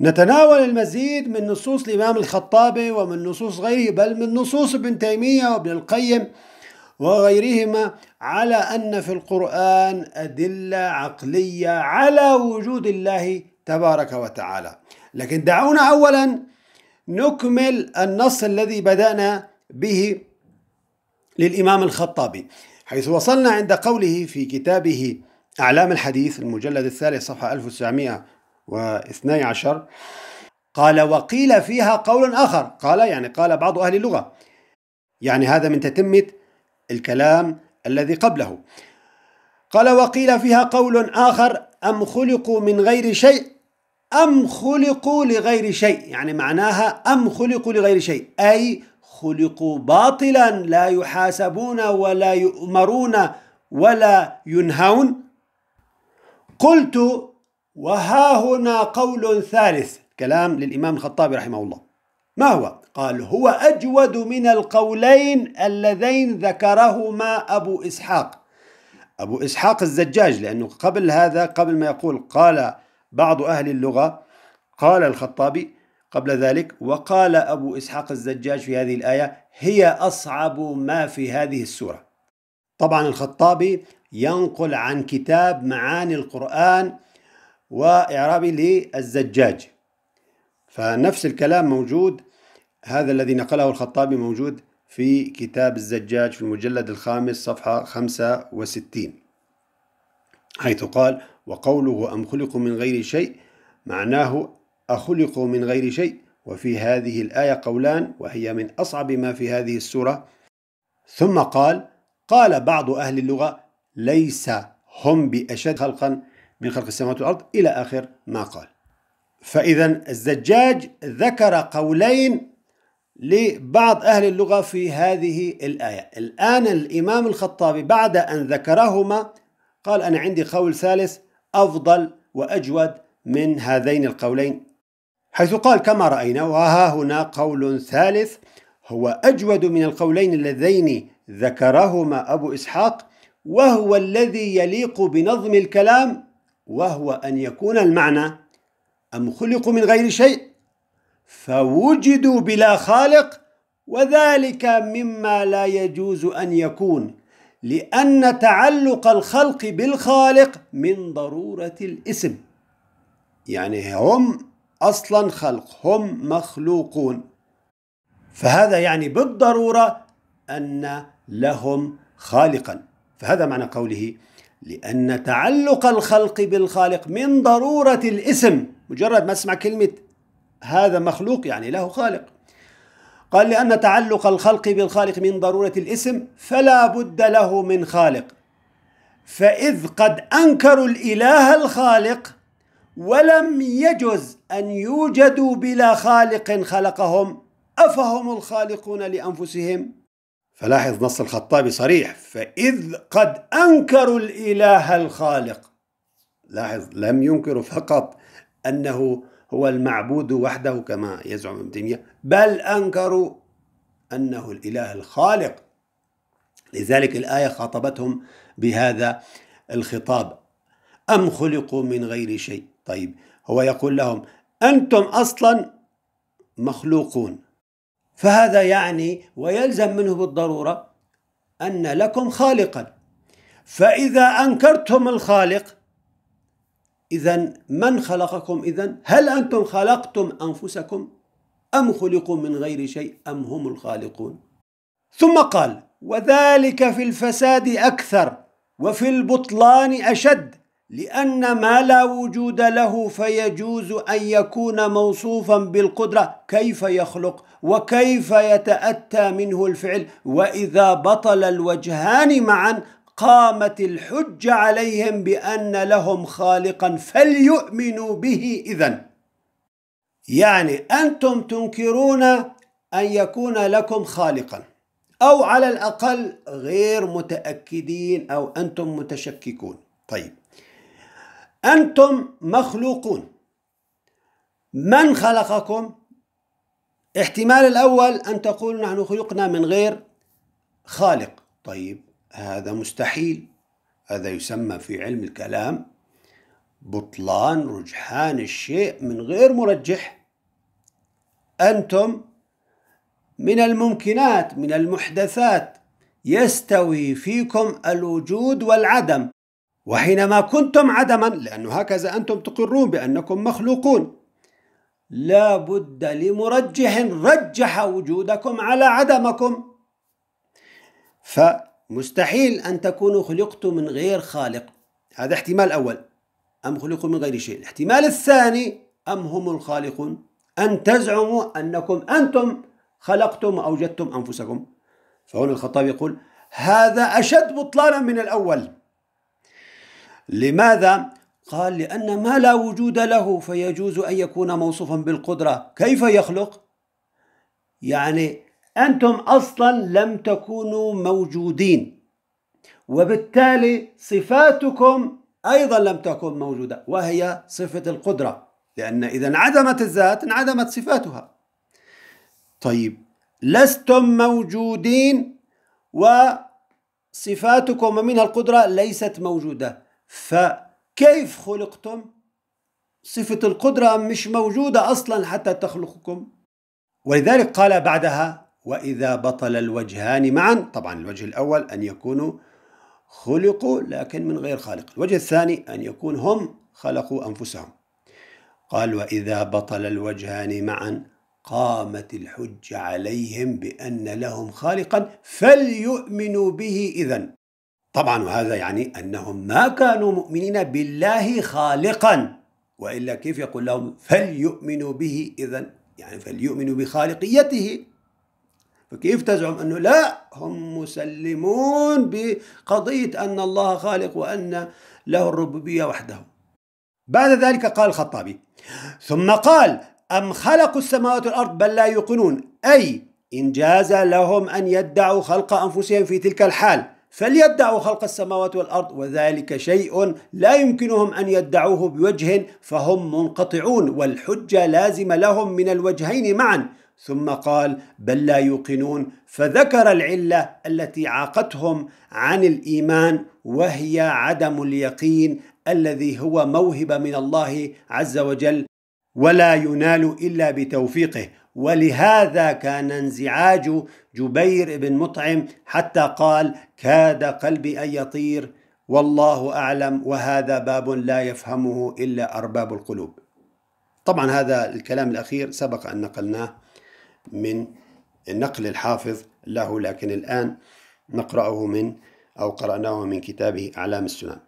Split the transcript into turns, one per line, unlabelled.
نتناول المزيد من نصوص الإمام الخطابي ومن نصوص غيره بل من نصوص ابن تيمية وابن القيم وغيرهما على أن في القرآن أدلة عقلية على وجود الله تبارك وتعالى لكن دعونا أولا نكمل النص الذي بدأنا به للإمام الخطابي حيث وصلنا عند قوله في كتابه أعلام الحديث المجلد الثالث صفحة 1900 واثني عشر قال وقيل فيها قول آخر قال يعني قال بعض أهل اللغة يعني هذا من تتمة الكلام الذي قبله قال وقيل فيها قول آخر أم خلقوا من غير شيء أم خلقوا لغير شيء يعني معناها أم خلقوا لغير شيء أي خلقوا باطلا لا يحاسبون ولا يؤمرون ولا ينهون قلت وها هنا قول ثالث كلام للإمام الخطابي رحمه الله ما هو؟ قال هو أجود من القولين اللذين ذكرهما أبو إسحاق أبو إسحاق الزجاج لأنه قبل هذا قبل ما يقول قال بعض أهل اللغة قال الخطابي قبل ذلك وقال أبو إسحاق الزجاج في هذه الآية هي أصعب ما في هذه السورة طبعا الخطابي ينقل عن كتاب معاني القرآن وإعرابي للزجاج فنفس الكلام موجود هذا الذي نقله الخطابي موجود في كتاب الزجاج في المجلد الخامس صفحة 65 حيث قال وقوله أم خلقوا من غير شيء معناه أخلقوا من غير شيء وفي هذه الآية قولان وهي من أصعب ما في هذه السورة ثم قال قال بعض أهل اللغة ليس هم بأشد خلقا من خلق السماوات والأرض إلى آخر ما قال فإذا الزجاج ذكر قولين لبعض أهل اللغة في هذه الآية الآن الإمام الخطابي بعد أن ذكرهما قال أنا عندي قول ثالث أفضل وأجود من هذين القولين حيث قال كما رأينا وها هنا قول ثالث هو أجود من القولين اللذين ذكرهما أبو إسحاق وهو الذي يليق بنظم الكلام وهو أن يكون المعنى أم خلقوا من غير شيء فوجدوا بلا خالق وذلك مما لا يجوز أن يكون لأن تعلق الخلق بالخالق من ضرورة الاسم يعني هم أصلا خلق هم مخلوقون فهذا يعني بالضرورة أن لهم خالقا فهذا معنى قوله لأن تعلق الخلق بالخالق من ضرورة الاسم مجرد ما اسمع كلمة هذا مخلوق يعني له خالق قال لأن تعلق الخلق بالخالق من ضرورة الاسم فلا بد له من خالق فإذ قد أنكروا الإله الخالق ولم يجز أن يوجدوا بلا خالق خلقهم أفهم الخالقون لأنفسهم فلاحظ نص الخطابي صريح فإذ قد أنكروا الإله الخالق لاحظ لم ينكروا فقط أنه هو المعبود وحده كما يزعم ابن تيمية بل أنكروا أنه الإله الخالق لذلك الآية خاطبتهم بهذا الخطاب أم خلقوا من غير شيء طيب هو يقول لهم أنتم أصلا مخلوقون فهذا يعني ويلزم منه بالضروره ان لكم خالقا فاذا انكرتم الخالق اذا من خلقكم اذا هل انتم خلقتم انفسكم ام خلقوا من غير شيء ام هم الخالقون ثم قال وذلك في الفساد اكثر وفي البطلان اشد لأن ما لا وجود له فيجوز أن يكون موصوفا بالقدرة كيف يخلق وكيف يتأتى منه الفعل وإذا بطل الوجهان معا قامت الحج عليهم بأن لهم خالقا فليؤمنوا به إذا يعني أنتم تنكرون أن يكون لكم خالقا أو على الأقل غير متأكدين أو أنتم متشككون طيب أنتم مخلوقون من خلقكم احتمال الأول أن تقول نحن خلقنا من غير خالق طيب هذا مستحيل هذا يسمى في علم الكلام بطلان رجحان الشيء من غير مرجح أنتم من الممكنات من المحدثات يستوي فيكم الوجود والعدم وحينما كنتم عدما لأنه هكذا أنتم تقرون بأنكم مخلوقون لا بد لمرجح رجح وجودكم على عدمكم فمستحيل أن تكونوا خلقتم من غير خالق هذا احتمال أول أم خلقوا من غير شيء الاحتمال الثاني أم هم الخالقون أن تزعموا أنكم أنتم خلقتم وأوجدتم أنفسكم فهنا الخطاب يقول هذا أشد بطلانا من الأول لماذا؟ قال لأن ما لا وجود له فيجوز أن يكون موصوفا بالقدرة كيف يخلق؟ يعني أنتم أصلا لم تكونوا موجودين وبالتالي صفاتكم أيضا لم تكن موجودة وهي صفة القدرة لأن إذا انعدمت الذات انعدمت صفاتها طيب لستم موجودين وصفاتكم ومنها القدرة ليست موجودة فكيف خلقتم صفة القدرة مش موجودة أصلا حتى تخلقكم ولذلك قال بعدها وإذا بطل الوجهان معا طبعا الوجه الأول أن يكونوا خلقوا لكن من غير خالق الوجه الثاني أن يكون هم خلقوا أنفسهم قال وإذا بطل الوجهان معا قامت الحج عليهم بأن لهم خالقا فليؤمنوا به إذا طبعا وهذا يعني أنهم ما كانوا مؤمنين بالله خالقا وإلا كيف يقول لهم فليؤمنوا به إذا يعني فليؤمنوا بخالقيته فكيف تزعم أنه لا هم مسلمون بقضية أن الله خالق وأن له الربوبية وحده بعد ذلك قال الخطابي ثم قال أم خلقوا السماوات والأرض بل لا يوقنون أي ان جاز لهم أن يدعوا خلق أنفسهم في تلك الحال فليدعوا خلق السماوات والأرض وذلك شيء لا يمكنهم أن يدعوه بوجه فهم منقطعون والحجة لازمة لهم من الوجهين معا ثم قال بل لا يوقنون فذكر العلة التي عاقتهم عن الإيمان وهي عدم اليقين الذي هو موهبة من الله عز وجل ولا ينال إلا بتوفيقه ولهذا كان انزعاج جبير بن مطعم حتى قال كاد قلبي أن يطير والله أعلم وهذا باب لا يفهمه إلا أرباب القلوب طبعا هذا الكلام الأخير سبق أن نقلناه من نقل الحافظ له لكن الآن نقرأه من أو قرأناه من كتابه أعلام السنن